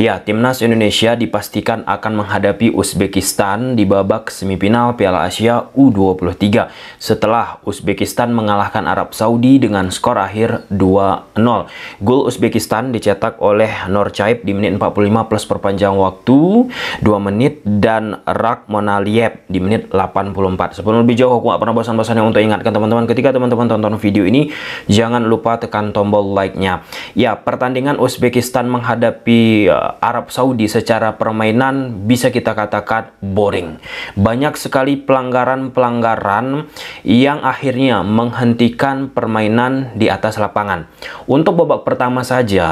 Ya, Timnas Indonesia dipastikan akan menghadapi Uzbekistan di babak semifinal Piala Asia U23 setelah Uzbekistan mengalahkan Arab Saudi dengan skor akhir 2-0. Gol Uzbekistan dicetak oleh Norcaib di menit 45 plus perpanjang waktu 2 menit dan Rak Monaliep di menit 84. Sebelum lebih jauh, aku gak pernah bosan-bosannya untuk ingatkan teman-teman ketika teman-teman tonton video ini, jangan lupa tekan tombol like-nya. Ya, pertandingan Uzbekistan menghadapi eh, Arab Saudi secara permainan bisa kita katakan boring. Banyak sekali pelanggaran-pelanggaran yang akhirnya menghentikan permainan di atas lapangan. Untuk babak pertama saja,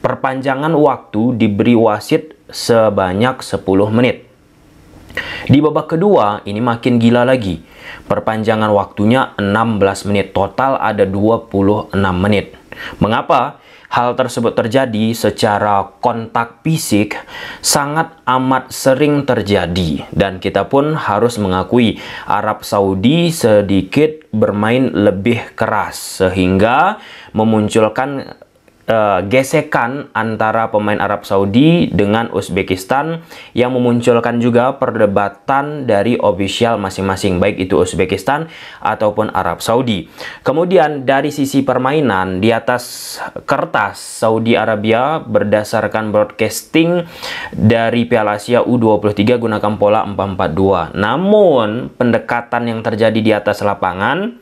perpanjangan waktu diberi wasit sebanyak 10 menit. Di babak kedua, ini makin gila lagi. Perpanjangan waktunya 16 menit, total ada 26 menit. Mengapa? hal tersebut terjadi secara kontak fisik sangat amat sering terjadi dan kita pun harus mengakui Arab Saudi sedikit bermain lebih keras sehingga memunculkan uh, gesekan antara pemain Arab Saudi dengan Uzbekistan yang memunculkan juga perdebatan dari official masing-masing baik itu Uzbekistan ataupun Arab Saudi. Kemudian dari sisi permainan di atas kertas Saudi Arabia berdasarkan broadcasting dari Piala Asia U23 gunakan pola 442. Namun pendekatan yang terjadi di atas lapangan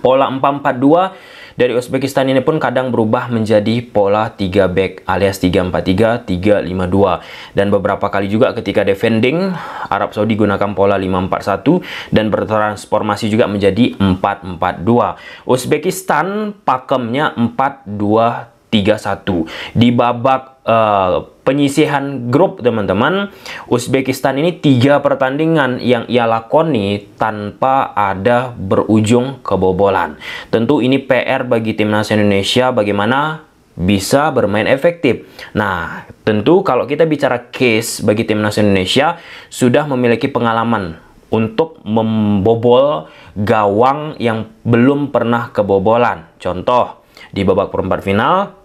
pola 442 dari Uzbekistan ini pun kadang berubah menjadi pola 3 back alias 343, 352. Dan beberapa kali juga ketika defending, Arab Saudi gunakan pola 541 dan bertransformasi juga menjadi 442. Uzbekistan pakemnya 423 1 Di babak Eh, penyisihan grup teman-teman Uzbekistan ini tiga pertandingan yang ia lakoni tanpa ada berujung kebobolan tentu ini PR bagi timnas Indonesia bagaimana bisa bermain efektif. Nah, tentu kalau kita bicara case bagi timnas Indonesia sudah memiliki pengalaman untuk membobol gawang yang belum pernah kebobolan. Contoh, di babak perempat final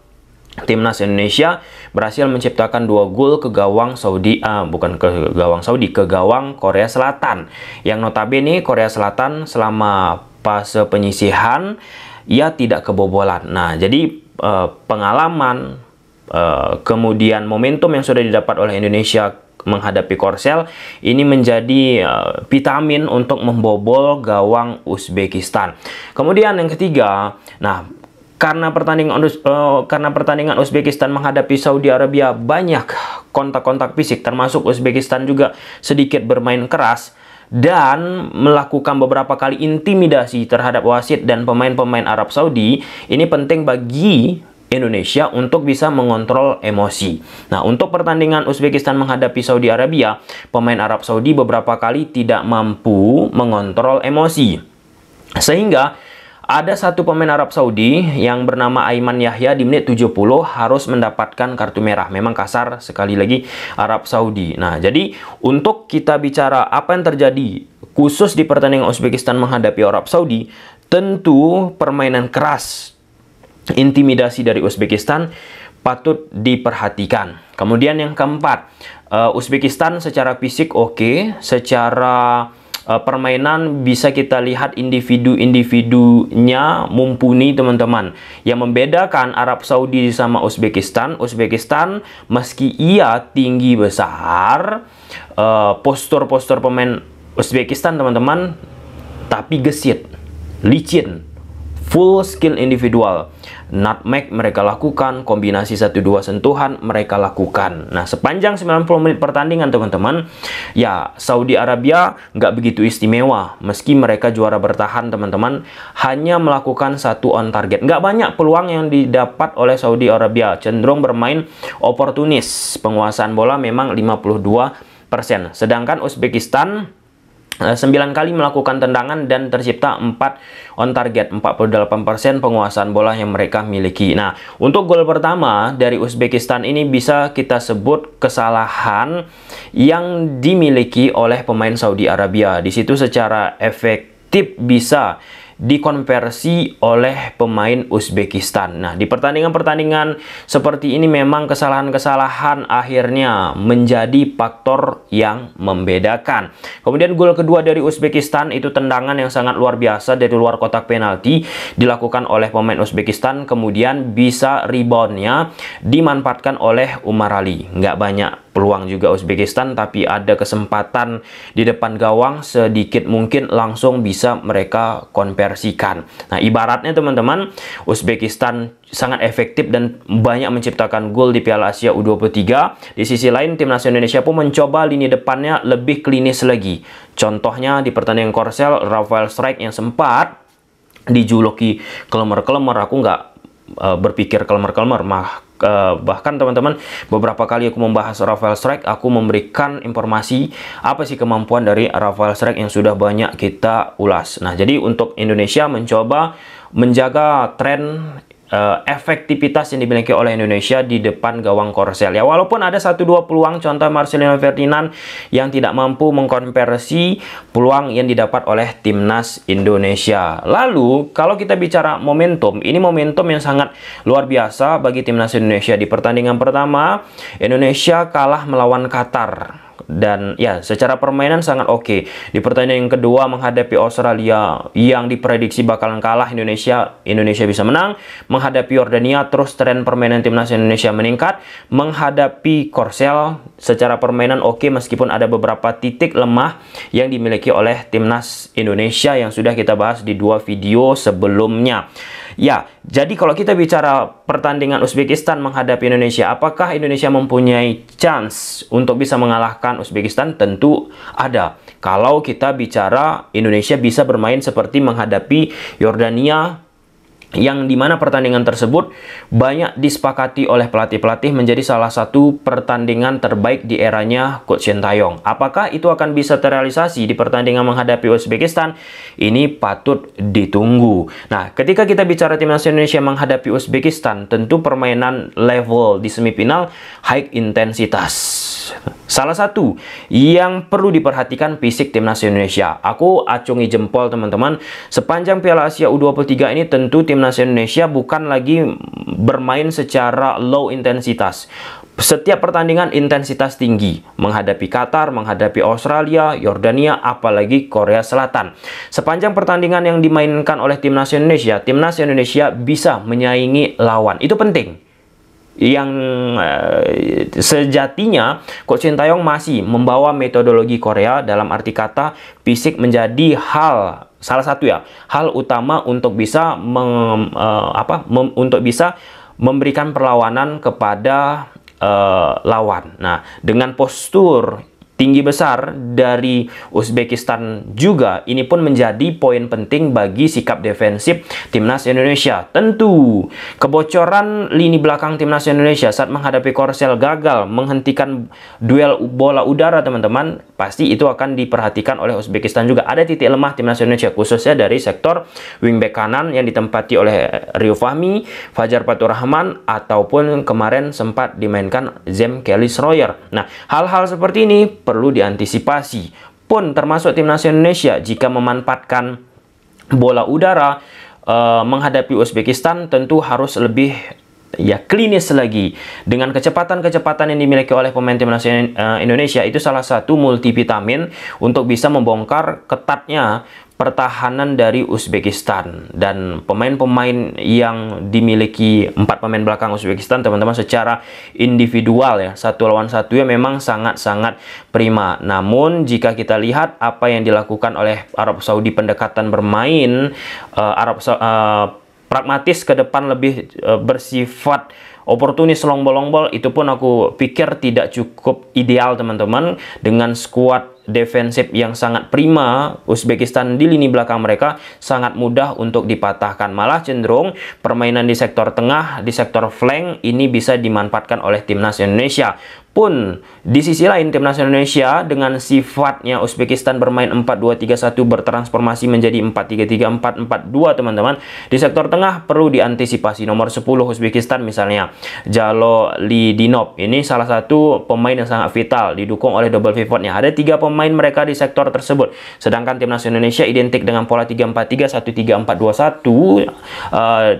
Timnas Indonesia berhasil menciptakan dua gol ke gawang Saudi, ah, bukan ke gawang Saudi, ke gawang Korea Selatan. Yang notabene Korea Selatan selama fase penyisihan ia tidak kebobolan. Nah, jadi eh, pengalaman eh, kemudian momentum yang sudah didapat oleh Indonesia menghadapi Korsel ini menjadi uh, vitamin untuk membobol gawang Uzbekistan. Kemudian yang ketiga, nah karena pertandingan uh, karena pertandingan Uzbekistan menghadapi Saudi Arabia banyak kontak-kontak fisik termasuk Uzbekistan juga sedikit bermain keras dan melakukan beberapa kali intimidasi terhadap wasit dan pemain-pemain Arab Saudi ini penting bagi Indonesia untuk bisa mengontrol emosi. Nah, untuk pertandingan Uzbekistan menghadapi Saudi Arabia, pemain Arab Saudi beberapa kali tidak mampu mengontrol emosi. Sehingga ada satu pemain Arab Saudi yang bernama Aiman Yahya di menit 70 harus mendapatkan kartu merah. Memang kasar sekali lagi Arab Saudi. Nah, jadi untuk kita bicara apa yang terjadi khusus di pertandingan Uzbekistan menghadapi Arab Saudi, tentu permainan keras intimidasi dari Uzbekistan patut diperhatikan. Kemudian yang keempat, eh, Uzbekistan secara fisik oke, okay, secara Eh, permainan bisa kita lihat individu-individunya mumpuni teman-teman. Yang membedakan Arab Saudi sama Uzbekistan, Uzbekistan meski ia tinggi besar, eh, postur-postur uh, pemain Uzbekistan teman-teman tapi gesit, licin full skill individual. Nutmeg mereka lakukan, kombinasi 1-2 sentuhan mereka lakukan. Nah, sepanjang 90 menit pertandingan teman-teman, ya Saudi Arabia nggak begitu istimewa. Meski mereka juara bertahan teman-teman, hanya melakukan satu on target. Nggak banyak peluang yang didapat oleh Saudi Arabia, cenderung bermain oportunis. Penguasaan bola memang 52%. persen, Sedangkan Uzbekistan 9 eh, kali melakukan tendangan dan tercipta 4 on target 48% penguasaan bola yang mereka miliki. Nah, untuk gol pertama dari Uzbekistan ini bisa kita sebut kesalahan yang dimiliki oleh pemain Saudi Arabia. Di situ secara efektif bisa dikonversi oleh pemain Uzbekistan. Nah, di pertandingan-pertandingan seperti ini memang kesalahan-kesalahan akhirnya menjadi faktor yang membedakan. Kemudian gol kedua dari Uzbekistan itu tendangan yang sangat luar biasa dari luar kotak penalti dilakukan oleh pemain Uzbekistan kemudian bisa reboundnya dimanfaatkan oleh Umar Ali. Nggak banyak peluang juga Uzbekistan tapi ada kesempatan di depan gawang sedikit mungkin langsung bisa mereka konversi dikonversikan. Nah, ibaratnya teman-teman, Uzbekistan sangat efektif dan banyak menciptakan gol di Piala Asia U23. Di sisi lain, timnas Indonesia pun mencoba lini depannya lebih klinis lagi. Contohnya di pertandingan Korsel, Rafael Strike yang sempat dijuluki kelemar-kelemar, aku nggak eh, berpikir kelemar-kelemar, mah Eh, bahkan teman-teman beberapa kali aku membahas Rafael Strike aku memberikan informasi apa sih kemampuan dari Rafael Strike yang sudah banyak kita ulas nah jadi untuk Indonesia mencoba menjaga tren uh, efektivitas yang dimiliki oleh Indonesia di depan gawang Korsel ya. Walaupun ada satu dua peluang contoh Marcelino Ferdinand yang tidak mampu mengkonversi peluang yang didapat oleh timnas Indonesia. Lalu kalau kita bicara momentum, ini momentum yang sangat luar biasa bagi timnas Indonesia di pertandingan pertama Indonesia kalah melawan Qatar dan ya secara permainan sangat oke. Okay. Di pertandingan yang kedua menghadapi Australia yang diprediksi bakalan kalah Indonesia, Indonesia bisa menang. Menghadapi Yordania terus tren permainan timnas Indonesia meningkat. Menghadapi Korsel secara permainan oke okay, meskipun ada beberapa titik lemah yang dimiliki oleh timnas Indonesia yang sudah kita bahas di dua video sebelumnya. Ya, jadi kalau kita bicara pertandingan Uzbekistan menghadapi Indonesia, apakah Indonesia mempunyai chance untuk bisa mengalahkan Uzbekistan? Tentu ada. Kalau kita bicara Indonesia bisa bermain seperti menghadapi Yordania, yang dimana pertandingan tersebut banyak disepakati oleh pelatih-pelatih menjadi salah satu pertandingan terbaik di eranya Coach Sintayong. Apakah itu akan bisa terrealisasi di pertandingan menghadapi Uzbekistan? Ini patut ditunggu. Nah, ketika kita bicara timnas Indonesia menghadapi Uzbekistan, tentu permainan level di semifinal high intensitas Salah satu yang perlu diperhatikan fisik Timnas Indonesia. Aku acungi jempol teman-teman. Sepanjang Piala Asia U23 ini tentu Timnas Indonesia bukan lagi bermain secara low intensitas. Setiap pertandingan intensitas tinggi, menghadapi Qatar, menghadapi Australia, Yordania, apalagi Korea Selatan. Sepanjang pertandingan yang dimainkan oleh Timnas Indonesia, Timnas Indonesia bisa menyaingi lawan. Itu penting yang uh, sejatinya Coach Sintayong masih membawa metodologi Korea dalam arti kata fisik menjadi hal salah satu ya hal utama untuk bisa mem, uh, apa mem, untuk bisa memberikan perlawanan kepada uh, lawan. Nah, dengan postur tinggi besar dari Uzbekistan juga ini pun menjadi poin penting bagi sikap defensif timnas Indonesia. Tentu kebocoran lini belakang timnas Indonesia saat menghadapi Korsel gagal menghentikan duel bola udara teman-teman pasti itu akan diperhatikan oleh Uzbekistan juga. Ada titik lemah timnas Indonesia khususnya dari sektor wingback kanan yang ditempati oleh Rio Fahmi, Fajar Paturahman ataupun kemarin sempat dimainkan Zem Kelly Royer Nah, hal-hal seperti ini perlu diantisipasi. Pun termasuk timnas Indonesia jika memanfaatkan bola udara uh, menghadapi Uzbekistan tentu harus lebih ya klinis lagi dengan kecepatan-kecepatan yang dimiliki oleh pemain timnas eh, Indonesia itu salah satu multivitamin untuk bisa membongkar ketatnya pertahanan dari Uzbekistan dan pemain-pemain yang dimiliki empat pemain belakang Uzbekistan teman-teman secara individual ya satu lawan satu ya memang sangat-sangat prima namun jika kita lihat apa yang dilakukan oleh Arab Saudi pendekatan bermain uh, Arab uh, pragmatis ke depan lebih e, bersifat oportunis long ball itu pun aku pikir tidak cukup ideal teman-teman dengan skuad defensif yang sangat prima Uzbekistan di lini belakang mereka sangat mudah untuk dipatahkan malah cenderung permainan di sektor tengah di sektor flank ini bisa dimanfaatkan oleh timnas Indonesia Meskipun di sisi lain timnas Indonesia dengan sifatnya Uzbekistan bermain 4-2-3-1 bertransformasi menjadi 4-3-3-4-4-2 teman-teman. Di sektor tengah perlu diantisipasi nomor 10 Uzbekistan misalnya Jalo Lidinov. Ini salah satu pemain yang sangat vital didukung oleh double pivotnya. Ada tiga pemain mereka di sektor tersebut. Sedangkan timnas Indonesia identik dengan pola 3-4-3 1-3-4-2-1 eh, eh,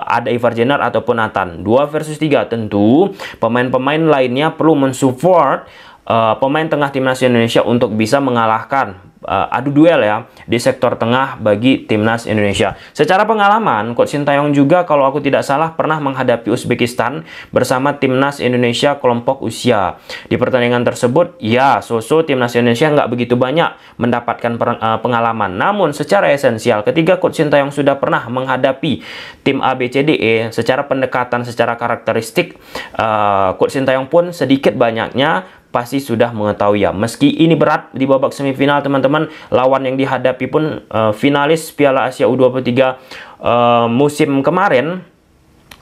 ada Ivar Jenner ataupun Nathan. 2 versus 3 tentu pemain-pemain lainnya perlu mensupport uh, pemain tengah timnas Indonesia untuk bisa mengalahkan uh, adu duel ya di sektor tengah bagi timnas Indonesia. Secara pengalaman, Coach Sintayong juga kalau aku tidak salah pernah menghadapi Uzbekistan bersama timnas Indonesia kelompok usia. Di pertandingan tersebut, ya Soso timnas Indonesia nggak begitu banyak mendapatkan per, uh, pengalaman. Namun secara esensial, ketika Coach Sintayong sudah pernah menghadapi tim ABCDE secara pendekatan, secara karakteristik, uh, Coach Sintayong pun sedikit banyaknya pasti sudah mengetahui ya. Meski ini berat di babak semifinal teman-teman, lawan yang dihadapi pun uh, finalis Piala Asia U23 uh, eh, musim kemarin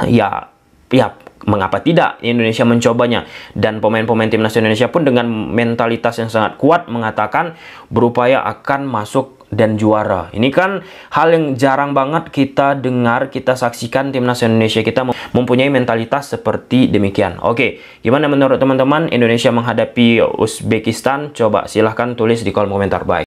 ya ya mengapa tidak Indonesia mencobanya dan pemain-pemain timnas Indonesia pun dengan mentalitas yang sangat kuat mengatakan berupaya akan masuk dan juara. Ini kan hal yang jarang banget kita dengar, kita saksikan timnas Indonesia kita mempunyai mentalitas seperti demikian. Oke, gimana menurut teman-teman Indonesia menghadapi Uzbekistan? Coba silahkan tulis di kolom komentar. Bye.